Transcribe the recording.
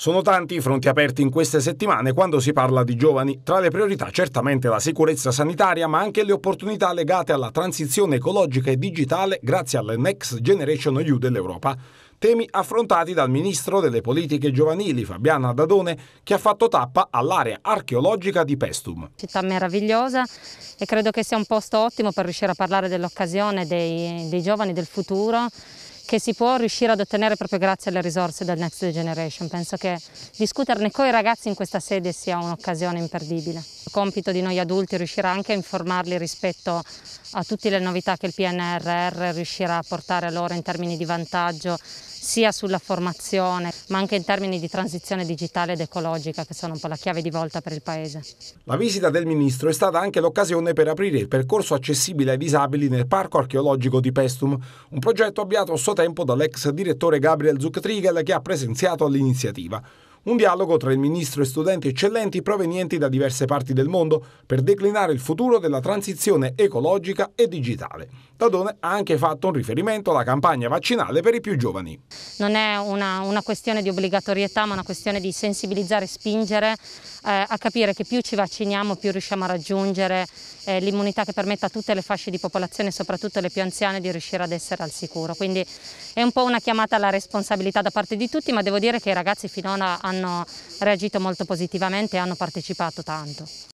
Sono tanti i fronti aperti in queste settimane quando si parla di giovani, tra le priorità certamente la sicurezza sanitaria, ma anche le opportunità legate alla transizione ecologica e digitale grazie alle Next Generation EU dell'Europa. Temi affrontati dal ministro delle politiche giovanili Fabiana Dadone, che ha fatto tappa all'area archeologica di Pestum. Città meravigliosa e credo che sia un posto ottimo per riuscire a parlare dell'occasione dei, dei giovani del futuro che si può riuscire ad ottenere proprio grazie alle risorse del Next Generation. Penso che discuterne con i ragazzi in questa sede sia un'occasione imperdibile. Il compito di noi adulti riuscire anche a informarli rispetto a tutte le novità che il PNRR riuscirà a portare a loro in termini di vantaggio sia sulla formazione ma anche in termini di transizione digitale ed ecologica che sono un po' la chiave di volta per il Paese. La visita del Ministro è stata anche l'occasione per aprire il percorso accessibile ai disabili nel Parco archeologico di Pestum, un progetto avviato a suo tempo dall'ex direttore Gabriel Zucktriegel che ha presenziato all'iniziativa. Un dialogo tra il ministro e studenti eccellenti provenienti da diverse parti del mondo per declinare il futuro della transizione ecologica e digitale. Dadone ha anche fatto un riferimento alla campagna vaccinale per i più giovani. Non è una, una questione di obbligatorietà ma una questione di sensibilizzare e spingere eh, a capire che più ci vacciniamo più riusciamo a raggiungere eh, l'immunità che permetta a tutte le fasce di popolazione, soprattutto le più anziane, di riuscire ad essere al sicuro. Quindi è un po' una chiamata alla responsabilità da parte di tutti, ma devo dire che i ragazzi finora hanno reagito molto positivamente e hanno partecipato tanto.